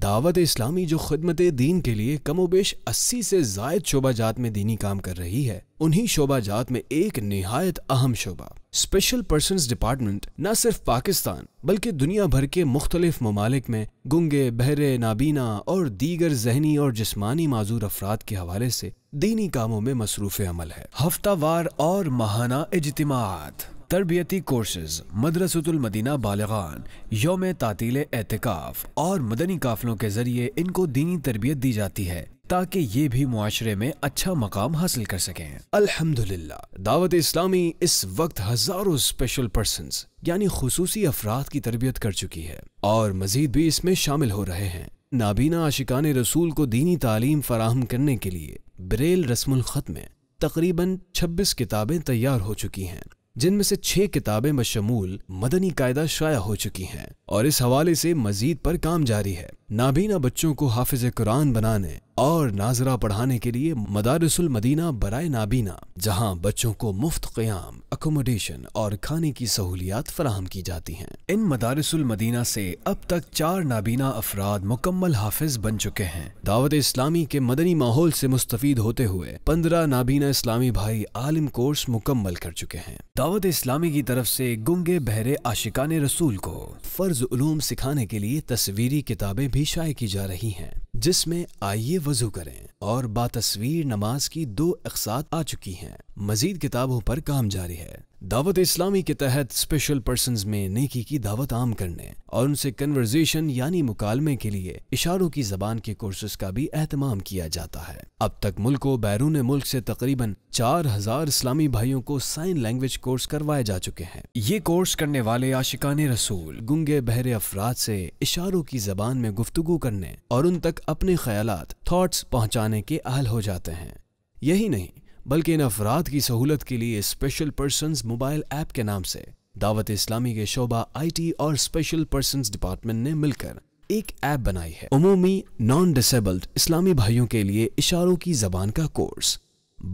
दावत इस्लामी जो खदमत दीन के लिए कमोबेश अस्सी से जायद शोबा जात में दीनी काम कर रही है उन्हीं जात में एक नहायत अहम शोबा स्पेशल पर्सन डिपार्टमेंट न सिर्फ पाकिस्तान बल्कि दुनिया भर के मुख्तलिफ ममालिक में गुंगे बहरे नाबीना और दीगर जहनी और जिसमानी माजूर अफराद के हवाले से दीनी कामों में मसरूफ़ अमल है हफ्तावार और महाना इजतमात तरबियती कोर्सेज मदरसतुल मदीना बालगान योम तातील एहतिकाफ और मदनी काफलों के ज़रिए इनको दीनी तरबियत दी जाती है ताकि ये भी मुआरे में अच्छा मकाम हासिल कर सकें अल्हम्दुलिल्लाह दावत इस्लामी इस वक्त हज़ारों स्पेशल पर्सन यानी खसूसी अफराद की तरबियत कर चुकी है और मजीद भी इसमें शामिल हो रहे हैं नाबीना आशिकान रसूल को दीनी तालीम फराहम करने के लिए ब्रेल रस्म में तकरीबन 26 किताबें तैयार हो चुकी हैं जिनमें से छह किताबें बशमूल मदनी कायदा शाया हो चुकी हैं और इस हवाले से मजीद पर काम जारी है नाबीना बच्चों को हाफिज कुरान बनाने और नाजरा पढ़ाने के लिए मदारसुल मदीना बराए नाबीना जहां बच्चों को मुफ्त क्याम अकोमोडेशन और खाने की सहूलियात फराहम की जाती हैं इन मदारसुल मदीना से अब तक चार नाबीना अफराद मुकम्मल हाफिज बन चुके हैं दावत इस्लामी के मदनी माहौल से मुस्तफ़ होते हुए पंद्रह नाबीना इस्लामी भाई आलिम कोर्स मुकम्मल कर चुके हैं दावत इस्लामी की तरफ से गुंगे बहरे आशिकान रसूल को फर्ज सिखाने के लिए तस्वीरी किताबें भी शाये की जा रही हैं जिसमें आइए वजू करें और बातस्वीर नमाज की दो अकसात आ चुकी हैं मजीद किताबों पर काम जारी है दावत इस्लामी के तहत स्पेशल पर्सन में नेकी की दावत आम करने और उनसे कन्वर्जेशन यानी मुकालमे के लिए इशारों की जबान के कोर्सेज का भी एहतमाम किया जाता है अब तक मुल्क को बैरून मुल्क से तकरीबन चार हजार इस्लामी भाइयों को साइन लैंग्वेज कोर्स करवाए जा चुके हैं ये कोर्स करने वाले आशिकान रसूल गुंगे बहरे अफराद से इशारों की जबान में गुफ्तु करने और उन तक अपने ख्याल थाट्स पहुँचाने के अहल हो जाते हैं यही नहीं बल्कि इन अफराद की सहूलत के लिए स्पेशल पर्सन मोबाइल ऐप के नाम से दावत इस्लामी के शोबा आईटी और स्पेशल पर्सन डिपार्टमेंट ने मिलकर एक ऐप बनाई है अमूमी नॉन डिसेबल्ड इस्लामी भाइयों के लिए इशारों की जबान का कोर्स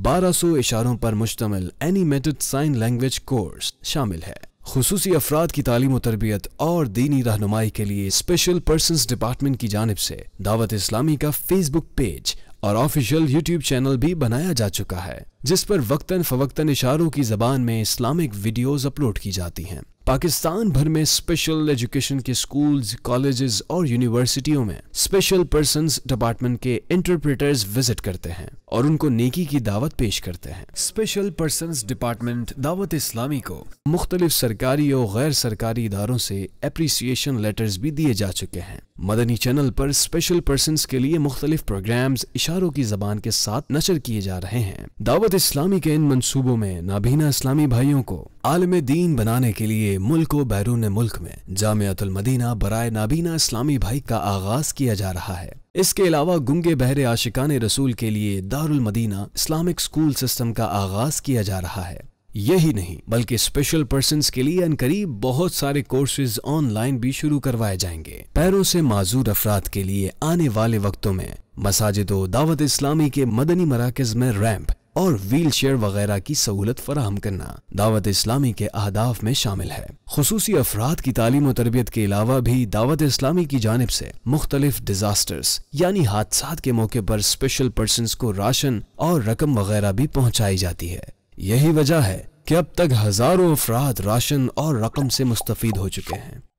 1200 इशारों पर मुश्तमल एनिमेटेड साइन लैंग्वेज कोर्स शामिल है खसूस अफराद की तालीम तरबियत और दीनी रहनुमाई के लिए स्पेशल पर्सन डिपार्टमेंट की जानब से दावत इस्लामी का फेसबुक पेज और ऑफिशियल यूट्यूब चैनल भी बनाया जा चुका है जिस पर वक्तन फवक्तन इशारों की जबान में इस्लामिक वीडियोस अपलोड की जाती हैं पाकिस्तान भर में स्पेशल एजुकेशन के स्कूल्स, कॉलेजेस और यूनिवर्सिटियों में स्पेशल पर्सन डिपार्टमेंट के इंटरप्रेटर्स विजिट करते हैं और उनको नेकी की दावत पेश करते हैं स्पेशल पर्सन डिपार्टमेंट दावत इस्लामी को मुख्तलिफ सरकारी और गैर सरकारी इदारों से अप्रिसिएशन लेटर्स भी दिए जा चुके हैं मदनी चैनल पर स्पेशल पर्सन के लिए मुख्तलिफ प्रोग्राम इशारों की जबान के साथ नशर किए जा रहे हैं दावत इस्लामी के इन मनसूबों में नाबीना इस्लामी भाइयों को आलम दीन बनाने के लिए मुल्क व बैरून मुल्क में मदीना बराए नाबीना इस्लामी भाई का आगाज किया जा रहा है इसके अलावा गुंगे बहरे आशिकान रसूल के लिए Darul Madina Islamic school system का आगाज किया जा रहा है यही नहीं बल्कि स्पेशल पर्सन के लिए अनकरीब बहुत सारे कोर्सेज ऑनलाइन भी शुरू करवाए जाएंगे पैरों से माजूर अफराद के लिए आने वाले वक्तों में मसाजिदो दावत इस्लामी के मदनी मराकज में रैंप और व्हील चेयर वगैरह की सहूलत फराहम करना दावत इस्लामी के अहदाफ में शामिल है खसूसी अफराद की तालीम और तरबियत के अलावा भी दावत इस्लामी की जानब से मुख्तलिफ डिजास्टर्स यानी हादसा के मौके पर स्पेशल पर्सन को राशन और रकम वगैरह भी पहुँचाई जाती है यही वजह है कि अब तक हजारों अफराद राशन और रकम से मुस्तफ़ हो चुके हैं